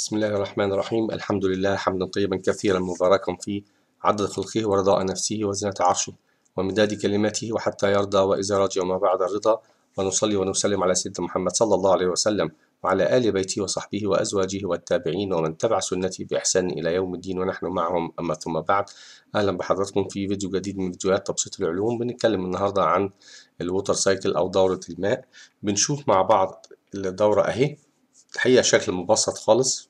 بسم الله الرحمن الرحيم الحمد لله حمدا طيبا كثيرا مباركا فيه عدد خلقه ورضاء نفسه وزنة عرشه ومداد كلماته وحتى يرضى وإذا رضي وما بعد الرضا ونصلي ونسلم على سيدنا محمد صلى الله عليه وسلم وعلى آل بيته وصحبه وأزواجه والتابعين ومن تبع سنته بإحسان إلى يوم الدين ونحن معهم أما ثم بعد أهلا بحضراتكم في فيديو جديد من فيديوهات تبسيط العلوم بنتكلم النهاردة عن الووتر سايكل أو دورة الماء بنشوف مع بعض الدورة أهي الحقيقة شكل مبسط خالص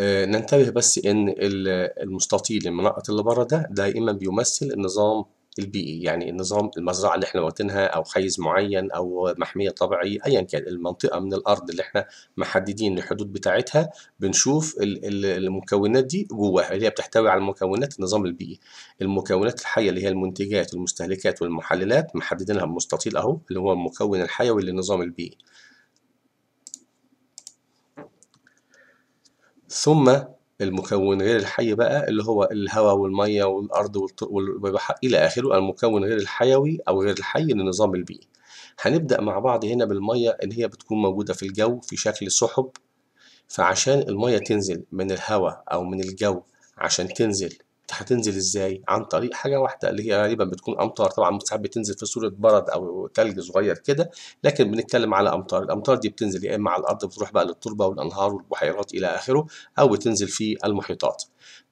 آه، ننتبه بس ان المستطيل المنقط اللي بره ده دائما بيمثل النظام البيئي يعني النظام المزرعه اللي احنا واخدينها او حيز معين او محميه طبيعيه ايا كان المنطقه من الارض اللي احنا محددين الحدود بتاعتها بنشوف المكونات دي جواها اللي هي بتحتوي على مكونات النظام البيئي المكونات الحيه اللي هي المنتجات والمستهلكات والمحللات محددينها بمستطيل اهو اللي هو المكون الحيوي للنظام البيئي ثم المكون غير الحي بقى اللي هو الهواء والميه والارض والبحر الى اخره المكون غير الحيوي او غير الحي للنظام البيئي هنبدا مع بعض هنا بالميه ان هي بتكون موجوده في الجو في شكل سحب فعشان الميه تنزل من الهواء او من الجو عشان تنزل هتنزل ازاي عن طريق حاجه واحده اللي هي غالبا بتكون امطار طبعا ساعات بتنزل في صوره برد او ثلج صغير كده لكن بنتكلم على امطار الامطار دي بتنزل يا اما على الارض بتروح بقى للتربه والانهار والبحيرات الى اخره او بتنزل في المحيطات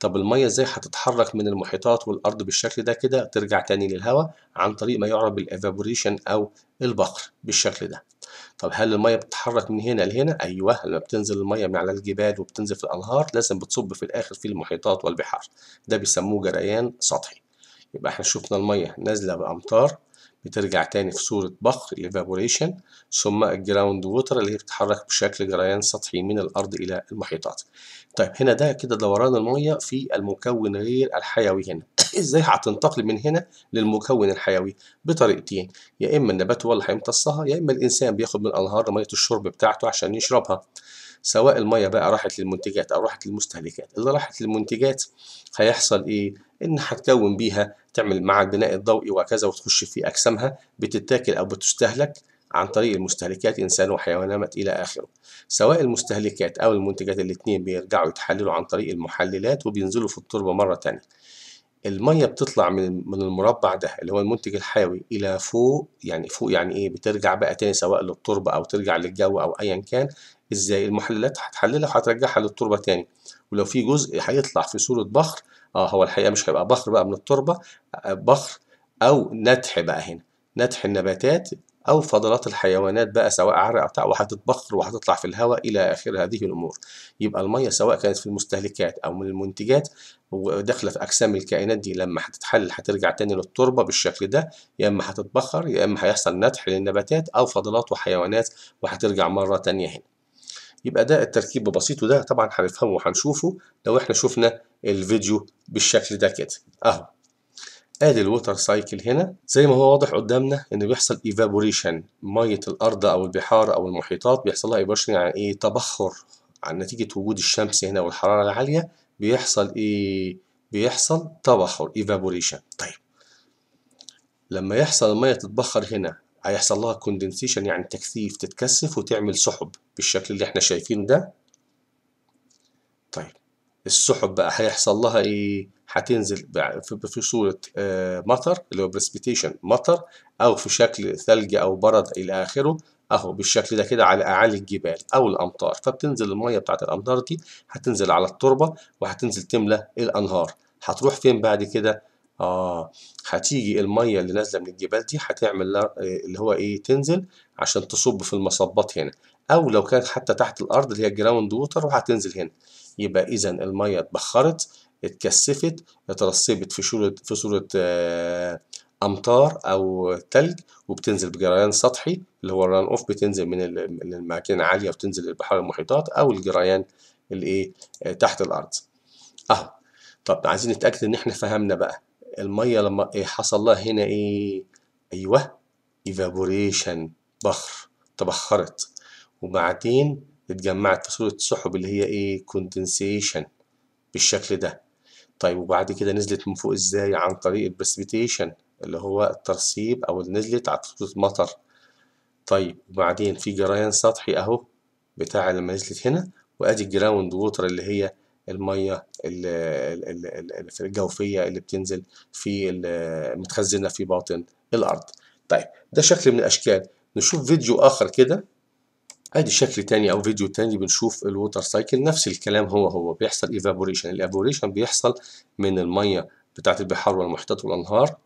طب الميه ازاي هتتحرك من المحيطات والارض بالشكل ده كده ترجع تاني للهواء عن طريق ما يعرف بالايفابوريشن او البخر بالشكل ده طب هل المية بتتحرك من هنا لهنا ايوه لما بتنزل المية من على الجبال وبتنزل في الانهار لازم بتصب في الاخر في المحيطات والبحار ده بيسموه جريان سطحي يبقى احنا شفنا المية نازلة بأمطار بترجع تاني في صورة بخر evaporation ثم الجراوند ووتر اللي هي بتتحرك بشكل جريان سطحي من الأرض إلى المحيطات. طيب هنا ده كده دوران المية في المكون غير الحيوي هنا. ازاي هتنتقل من هنا للمكون الحيوي بطريقتين يا اما النبات هو اللي هيمتصها يا اما الانسان بياخد من انهار ميه الشرب بتاعته عشان يشربها سواء الميه بقى راحت للمنتجات او راحت للمستهلكات اللي راحت للمنتجات هيحصل ايه ان هتكون بيها تعمل مع البناء الضوئي وكذا وتخش في اجسامها بتتاكل او بتستهلك عن طريق المستهلكات إنسان وحيوانات إلى آخره سواء المستهلكات أو المنتجات الاتنين بيرجعوا يتحللوا عن طريق المحللات وبينزلوا في التربة مرة تانية المية بتطلع من من المربع ده اللي هو المنتج الحيوي إلى فوق يعني فوق يعني إيه بترجع بقى تاني سواء للتربة أو ترجع للجو أو أيا كان إزاي المحللات هتحللها وهترجعها للتربة تاني ولو في جزء هيطلع في صورة بخر اه هو الحقيقة مش هيبقى بخر بقى من التربة آه، بخر أو نتح بقى هنا نتح النباتات أو فضلات الحيوانات بقى سواء عرق أو بتاع وهتتبخر وهتطلع في الهواء إلى آخر هذه الأمور. يبقى المية سواء كانت في المستهلكات أو من المنتجات وداخلة في أجسام الكائنات دي لما هتتحلل هترجع تاني للتربة بالشكل ده يا إما هتتبخر يا إما هيحصل نتح للنباتات أو فضلات وحيوانات وهترجع مرة تانية هنا. يبقى ده التركيب ببسيطه ده طبعا هنفهمه وهنشوفه لو احنا شفنا الفيديو بالشكل ده كده اهو ادي الوتر سايكل هنا زي ما هو واضح قدامنا ان بيحصل ايفابوريشن ميه الارض او البحار او المحيطات بيحصل لها ايفابوريشن يعني ايه تبخر عن نتيجه وجود الشمس هنا والحراره العاليه بيحصل ايه بيحصل تبخر ايفابوريشن طيب لما يحصل الميه تتبخر هنا هيحصل لها كوندنسيشن يعني تكثيف تتكثف وتعمل سحب بالشكل اللي احنا شايفينه ده طيب السحب بقى هيحصل لها ايه هتنزل في صورة آه، مطر اللي هو بريسبيتيشن مطر او في شكل ثلج او برد الى اخره اهو بالشكل ده كده على اعالي الجبال او الامطار فبتنزل الميه بتاعت الامطار دي هتنزل على التربه وهتنزل تملى الانهار هتروح فين بعد كده اه هتيجي الميه اللي نازله من الجبال دي هتعمل آه، اللي هو ايه تنزل عشان تصب في المصبات هنا او لو كانت حتى تحت الارض اللي هي الجراوند ووتر وهتنزل هنا يبقى اذا الميه اتبخرت اتكثفت اترسبت في صوره في صوره آه امطار او تلج وبتنزل بجريان سطحي اللي هو الران اوف بتنزل من الاماكن العاليه وتنزل للبحار المحيطات او الجريان الايه آه، تحت الارض اهو طب عايزين نتاكد ان احنا فهمنا بقى المية لما إيه حصل لها هنا إيه أيوه إيفابوريشن بخر تبخرت وبعدين اتجمعت في صورة سحب اللي هي إيه كوندنسيشن بالشكل ده طيب وبعد كده نزلت من فوق إزاي عن طريق البرسبيتيشن اللي هو الترسيب أو اللي نزلت على صورة مطر طيب وبعدين في جريان سطحي أهو بتاع لما نزلت هنا وأدي الجراوند ووتر اللي هي الميه الجوفيه اللي بتنزل في متخزنه في باطن الارض طيب ده شكل من الاشكال نشوف فيديو اخر كده ادي شكل تاني او فيديو تاني بنشوف الووتر سايكل نفس الكلام هو هو بيحصل ايفابوريشن الايفابوريشن بيحصل من الميه بتاعه البحار والمحيطات والانهار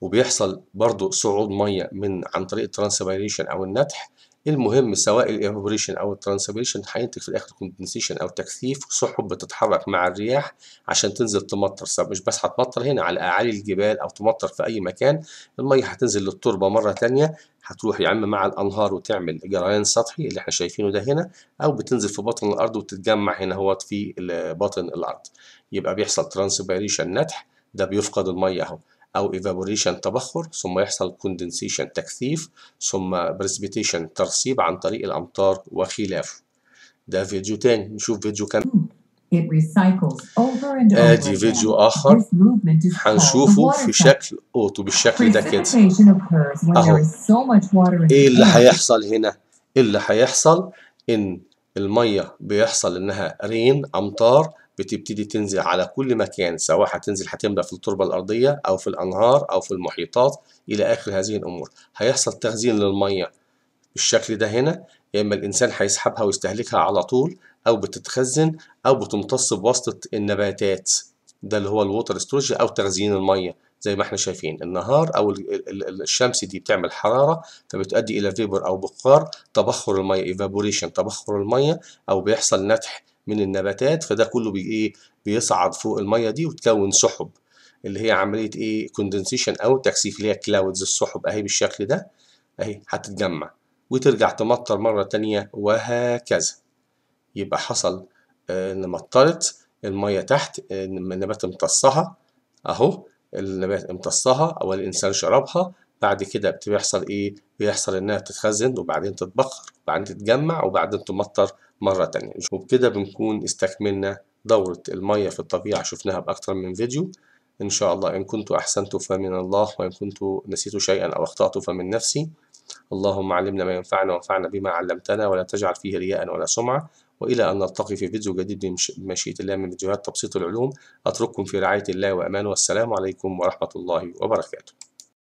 وبيحصل برضو صعود ميه من عن طريق الترانسبيريشن او النتح المهم سواء الايفابوريشن او الترانسبيريشن هينتج في الاخر كوندنسيشن او تكثيف سحب بتتحرك مع الرياح عشان تنزل تمطر سواء مش بس هتمطر هنا على اعالي الجبال او تمطر في اي مكان الميه هتنزل للتربه مره ثانيه هتروح يا اما مع الانهار وتعمل جريان سطحي اللي احنا شايفينه ده هنا او بتنزل في بطن الارض وتتجمع هنا اهوت في باطن الارض يبقى بيحصل ترانسبيريشن نتح ده بيفقد الميه اهو أو evaporation تبخر ثم يحصل condensation تكثيف ثم precipitation ترسيب عن طريق الأمطار وخلافه ده فيديو تاني نشوف فيديو كان ادي فيديو اخر هنشوفه في شكل اوتو بالشكل ده كده اهو ايه اللي هيحصل هنا إيه اللي هيحصل ان الميه بيحصل انها رين امطار بتبتدي تنزل على كل مكان سواء هتنزل هتملى في التربة الأرضية أو في الأنهار أو في المحيطات إلى آخر هذه الأمور هيحصل تخزين للمية بالشكل ده هنا يا إما الإنسان هيسحبها ويستهلكها على طول أو بتتخزن أو بتمتص بواسطة النباتات ده اللي هو الووتر ستورج أو تخزين المية زي ما احنا شايفين النهار او الشمس دي بتعمل حراره فبتؤدي الى فيبر او بخار تبخر الميه ايفابوريشن تبخر الميه او بيحصل نتح من النباتات فده كله بي ايه بيصعد فوق الميه دي وتكون سحب اللي هي عمليه ايه كوندنسيشن او تكثيف اللي هي كلاودز السحب اهي بالشكل ده اهي هتتجمع وترجع تمطر مره تانية وهكذا يبقى حصل ان آه، مطرت الميه تحت آه، النبات امتصها اهو النبات امتصها او الانسان شربها بعد كده بتحصل ايه بيحصل انها تتخزن وبعدين تتبخر وبعدين تتجمع وبعدين تمطر مرة تانية وبكده بنكون استكملنا دورة المية في الطبيعة شفناها بأكتر من فيديو إن شاء الله إن كنت أحسنت فمن الله وإن كنت نسيت شيئا أو أخطأت فمن نفسي اللهم علمنا ما ينفعنا وانفعنا بما علمتنا ولا تجعل فيه رياء ولا سمعة وإلى أن نلتقي في فيديو جديد بمشيئة الله من فيديوهات تبسيط العلوم أترككم في رعاية الله وأمانه والسلام عليكم ورحمة الله وبركاته